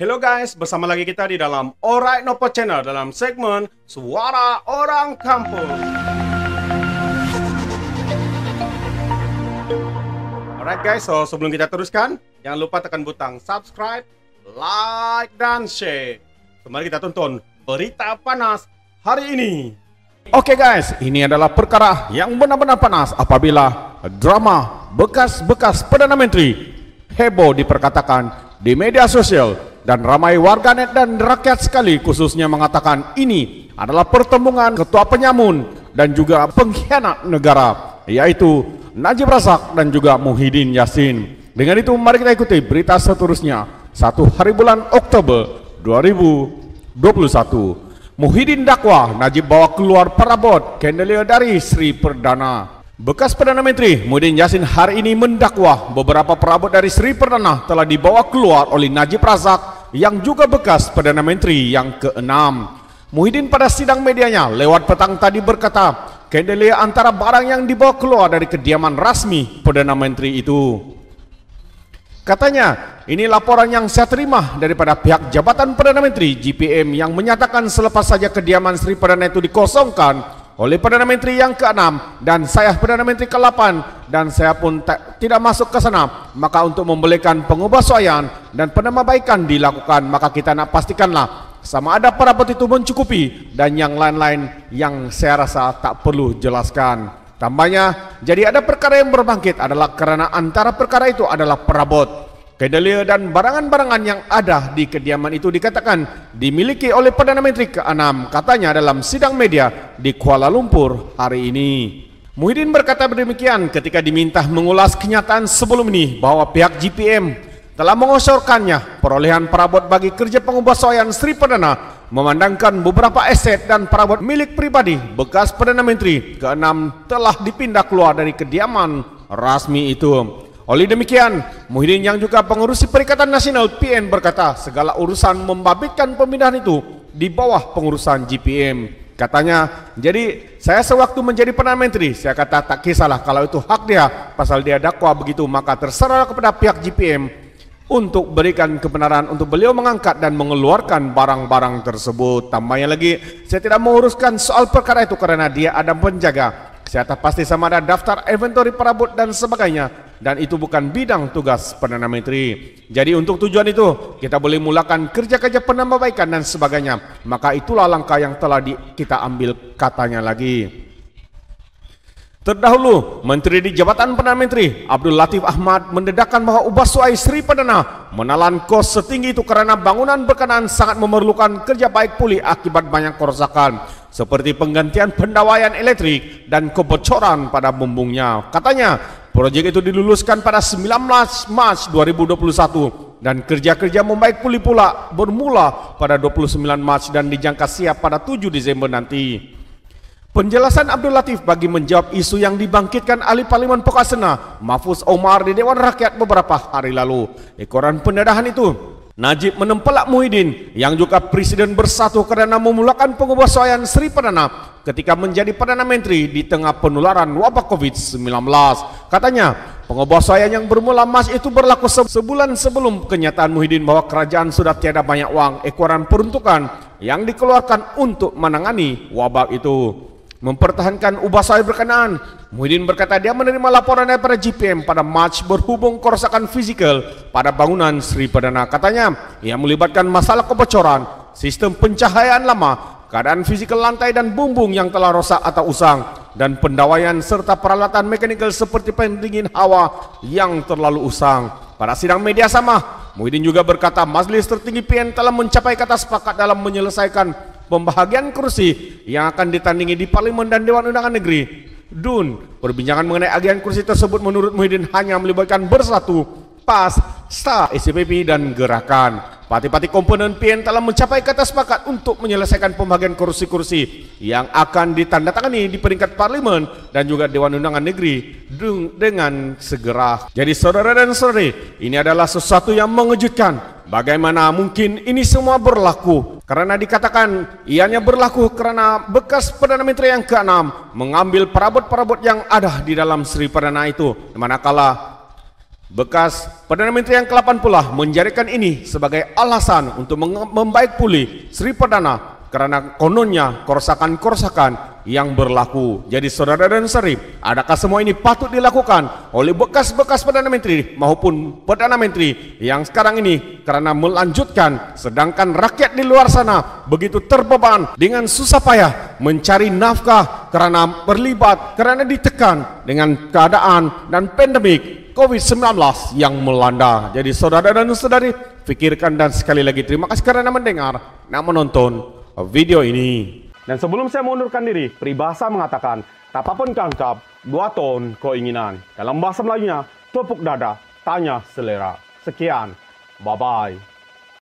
Hello guys, bersama lagi kita di dalam Alright Nopo Channel dalam segmen Suara Orang Kampung. Alright guys, so sebelum kita teruskan, jangan lupa tekan butang subscribe, like, dan share. Kembali kita tonton berita panas hari ini. Oke okay guys, ini adalah perkara yang benar-benar panas apabila drama bekas-bekas Perdana Menteri heboh diperkatakan di media sosial dan ramai warganet dan rakyat sekali khususnya mengatakan ini adalah pertemuan ketua penyamun dan juga pengkhianat negara yaitu Najib Razak dan juga Muhyiddin Yassin. Dengan itu mari kita ikuti berita seterusnya. Satu hari bulan Oktober 2021. Muhyiddin dakwah Najib bawa keluar perabot kendelier dari Sri Perdana. Bekas Perdana Menteri Muhyiddin Yassin hari ini mendakwa beberapa perabot dari Sri Perdana telah dibawa keluar oleh Najib Razak yang juga bekas Perdana Menteri yang keenam. Muhyiddin pada sidang medianya lewat petang tadi berkata, kendali antara barang yang dibawa keluar dari kediaman rasmi Perdana Menteri itu. Katanya, ini laporan yang saya terima daripada pihak jabatan Perdana Menteri GPM yang menyatakan selepas saja kediaman Sri Perdana itu dikosongkan, oleh Perdana Menteri yang ke-6 dan saya Perdana Menteri ke-8 dan saya pun tak, tidak masuk ke sana maka untuk membolehkan pengubahsuaian dan penambahbaikan dilakukan maka kita nak pastikanlah sama ada perabot itu mencukupi dan yang lain-lain yang saya rasa tak perlu jelaskan tambahnya jadi ada perkara yang berbangkit adalah kerana antara perkara itu adalah perabot Kedelia dan barangan-barangan yang ada di kediaman itu dikatakan dimiliki oleh Perdana Menteri ke-6 katanya dalam sidang media di Kuala Lumpur hari ini. Muhyiddin berkata demikian ketika diminta mengulas kenyataan sebelum ini bahwa pihak GPM telah mengosorkannya perolehan perabot bagi kerja pengupasayan Sri Perdana memandangkan beberapa aset dan perabot milik pribadi bekas Perdana Menteri ke-6 telah dipindah keluar dari kediaman rasmi itu. Oleh demikian, Muhyiddin yang juga pengurusi Perikatan Nasional PN berkata segala urusan membabitkan pemindahan itu di bawah pengurusan GPM. Katanya, jadi saya sewaktu menjadi Perdana Menteri, saya kata tak kisahlah kalau itu hak dia, pasal dia dakwa begitu, maka terserah kepada pihak GPM untuk berikan kebenaran untuk beliau mengangkat dan mengeluarkan barang-barang tersebut. Tambahnya lagi, saya tidak menguruskan soal perkara itu karena dia ada penjaga di pasti sama ada daftar inventory perabot dan sebagainya dan itu bukan bidang tugas Perdana Menteri. Jadi untuk tujuan itu kita boleh mulakan kerja-kerja penambahbaikan dan sebagainya. Maka itulah langkah yang telah di, kita ambil katanya lagi. Terdahulu, Menteri di Jabatan Perdana Menteri Abdul Latif Ahmad mendedahkan bahwa ubah Suai Sri Perdana menelan kos setinggi itu karena bangunan berkenaan sangat memerlukan kerja baik pulih akibat banyak kerusakan seperti penggantian pendawaian elektrik dan kebocoran pada bumbungnya. Katanya, proyek itu diluluskan pada 19 Maret 2021 dan kerja-kerja membaik pulih pula bermula pada 29 Maret dan dijangka siap pada 7 Desember nanti. Penjelasan Abdul Latif bagi menjawab isu yang dibangkitkan Ali Parlimen Pekasena, Mahfuz Omar di Dewan Rakyat beberapa hari lalu. Ekoran pendedahan itu, Najib menempelak Muhyiddin yang juga Presiden Bersatu karena memulakan penguasaan Sri Perdana ketika menjadi Perdana Menteri di tengah penularan wabah COVID-19. Katanya, penguasaan yang bermula Mas itu berlaku sebulan sebelum kenyataan Muhyiddin bahwa kerajaan sudah tiada banyak uang ekoran peruntukan yang dikeluarkan untuk menangani wabah itu mempertahankan ubah sawit berkenaan. Muhyiddin berkata dia menerima laporan daripada GPM pada match berhubung kerusakan fisikal pada bangunan Sri Perdana. Katanya, ia melibatkan masalah kebocoran, sistem pencahayaan lama, keadaan fisikal lantai dan bumbung yang telah rosak atau usang, dan pendawaian serta peralatan mekanikal seperti pendingin hawa yang terlalu usang. Pada sidang media sama, Muhyiddin juga berkata majelis tertinggi PN telah mencapai kata sepakat dalam menyelesaikan pembahagian kursi yang akan ditandingi di parlemen dan dewan undangan negeri. Dun, perbincangan mengenai agian kursi tersebut menurut Muhyiddin hanya melibatkan bersatu, PAS, STA, SCPP, dan gerakan. Pati-pati komponen PN telah mencapai kata sepakat untuk menyelesaikan pembagian kursi-kursi yang akan ditandatangani di peringkat parlemen dan juga Dewan Undangan Negeri dengan segera. Jadi saudara dan saudari, ini adalah sesuatu yang mengejutkan Bagaimana mungkin ini semua berlaku? Karena dikatakan ianya berlaku karena bekas Perdana Menteri yang ke-6 mengambil perabot-perabot yang ada di dalam Sri Perdana itu. Manakala bekas Perdana Menteri yang ke-8 pula menjadikan ini sebagai alasan untuk membaik pulih Sri Perdana karena kononnya korsakan-korsakan yang berlaku. Jadi saudara dan serib, adakah semua ini patut dilakukan oleh bekas-bekas Perdana Menteri maupun Perdana Menteri yang sekarang ini karena melanjutkan sedangkan rakyat di luar sana begitu terbeban dengan susah payah mencari nafkah karena berlibat, karena ditekan dengan keadaan dan pandemik COVID-19 yang melanda. Jadi saudara dan saudari, pikirkan dan sekali lagi terima kasih karena mendengar, dan menonton video ini. Dan sebelum saya mengundurkan diri, peribahasa mengatakan, tak pun kangkap, dua ton kau inginan. Dalam bahasa Melayunya, tepuk dada, tanya selera. Sekian, bye-bye.